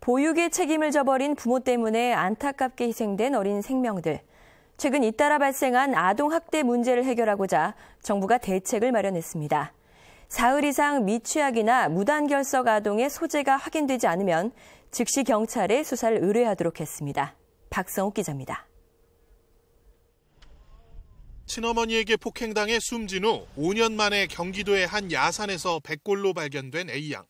보육의 책임을 져버린 부모 때문에 안타깝게 희생된 어린 생명들. 최근 잇따라 발생한 아동학대 문제를 해결하고자 정부가 대책을 마련했습니다. 사흘 이상 미취학이나 무단결석 아동의 소재가 확인되지 않으면 즉시 경찰에 수사를 의뢰하도록 했습니다. 박성욱 기자입니다. 친어머니에게 폭행당해 숨진 후 5년 만에 경기도의 한 야산에서 백골로 발견된 A양.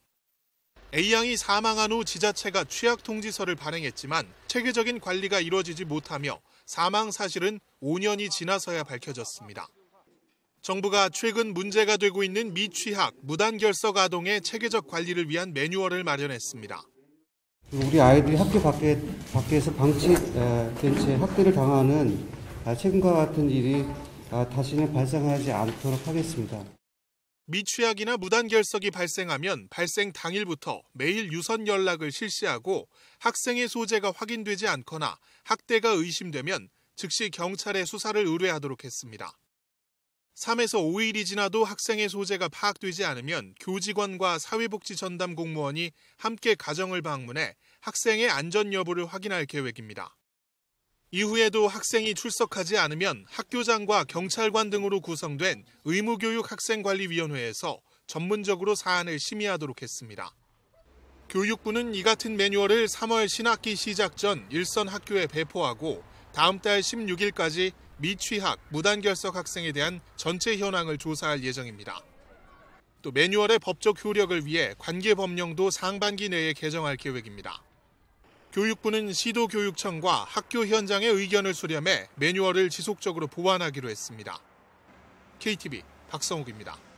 A양이 사망한 후 지자체가 취약 통지서를 발행했지만 체계적인 관리가 이루어지지 못하며 사망 사실은 5년이 지나서야 밝혀졌습니다. 정부가 최근 문제가 되고 있는 미취학, 무단결석 아동의 체계적 관리를 위한 매뉴얼을 마련했습니다. 우리 아이들이 학교 밖에, 밖에서 방치된 채 학대를 당하는 최근과 아, 같은 일이 아, 다시는 발생하지 않도록 하겠습니다. 미취학이나 무단결석이 발생하면 발생 당일부터 매일 유선 연락을 실시하고 학생의 소재가 확인되지 않거나 학대가 의심되면 즉시 경찰에 수사를 의뢰하도록 했습니다. 3에서 5일이 지나도 학생의 소재가 파악되지 않으면 교직원과 사회복지 전담 공무원이 함께 가정을 방문해 학생의 안전 여부를 확인할 계획입니다. 이후에도 학생이 출석하지 않으면 학교장과 경찰관 등으로 구성된 의무교육 학생관리위원회에서 전문적으로 사안을 심의하도록 했습니다. 교육부는 이 같은 매뉴얼을 3월 신학기 시작 전 일선 학교에 배포하고 다음 달 16일까지 미취학, 무단결석 학생에 대한 전체 현황을 조사할 예정입니다. 또 매뉴얼의 법적 효력을 위해 관계 법령도 상반기 내에 개정할 계획입니다. 교육부는 시도교육청과 학교 현장의 의견을 수렴해 매뉴얼을 지속적으로 보완하기로 했습니다. KTV 박성욱입니다.